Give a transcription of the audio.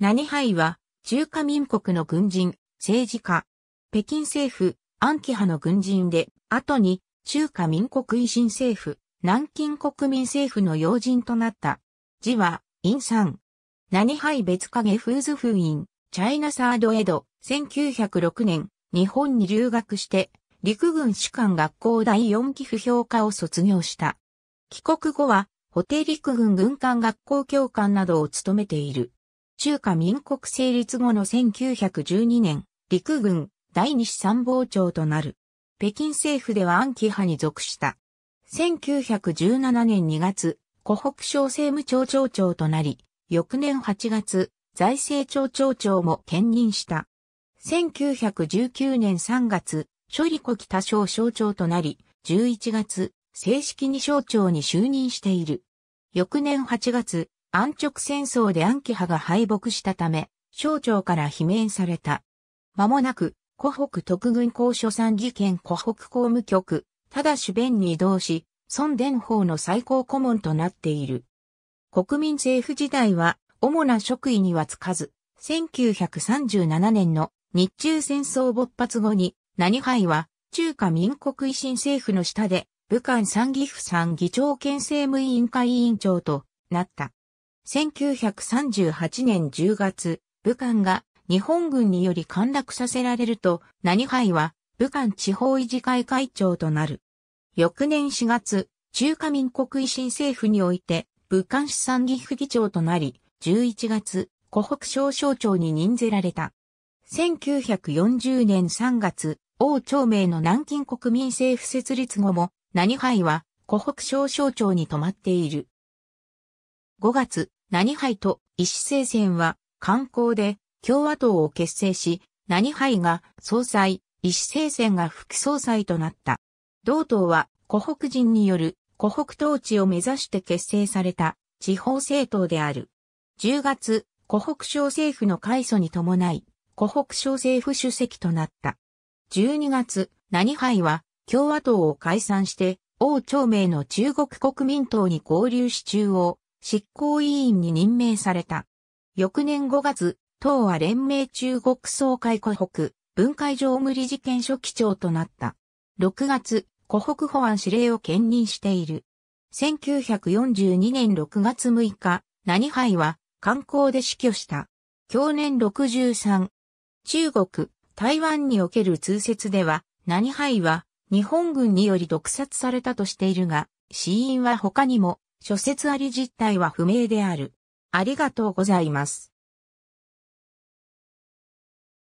何杯は、中華民国の軍人、政治家、北京政府、安徽派の軍人で、後に、中華民国維新政府、南京国民政府の要人となった。字は、陰山。何杯別影ーズ封印、チャイナサードエド、1906年、日本に留学して、陸軍士官学校第四期不評科を卒業した。帰国後は、補定陸軍軍艦学校教官などを務めている。中華民国成立後の1912年、陸軍第二子参謀長となる。北京政府では暗記派に属した。1917年2月、湖北省政務庁長長となり、翌年8月、財政庁長長も兼任した。1919年3月、処理庫多省省長となり、11月、正式に省長に就任している。翌年8月、安直戦争で安騎派が敗北したため、省庁から罷免された。間もなく、湖北特軍公所参事件湖北公務局、ただ主弁に移動し、孫伝法の最高顧問となっている。国民政府時代は、主な職位にはつかず、1937年の日中戦争勃発後に、何杯は中華民国維新政府の下で、武漢参議府参議長県政務委員会委員長となった。1938年10月、武漢が日本軍により陥落させられると、何杯は武漢地方維持会会長となる。翌年4月、中華民国維新政府において、武漢市産議副議長となり、11月、湖北省省庁に任ぜられた。1940年3月、王朝明の南京国民政府設立後も、何杯は湖北省省庁に泊まっている。5月、何杯と意思聖戦は、観光で共和党を結成し、何杯が総裁、意思聖戦が副総裁となった。同党は、湖北人による湖北統治を目指して結成された地方政党である。10月、湖北省政府の改祖に伴い、湖北省政府主席となった。12月、何杯は共和党を解散して、王朝明の中国国民党に合流し中央、執行委員に任命された。翌年5月、党は連盟中国総会湖北、分会常務理事件書記長となった。6月、湖北保安司令を兼任している。1942年6月6日、何杯は、観光で死去した。去年63。中国、台湾における通説では、何杯は、日本軍により毒殺されたとしているが、死因は他にも諸説あり実態は不明である。ありがとうございます。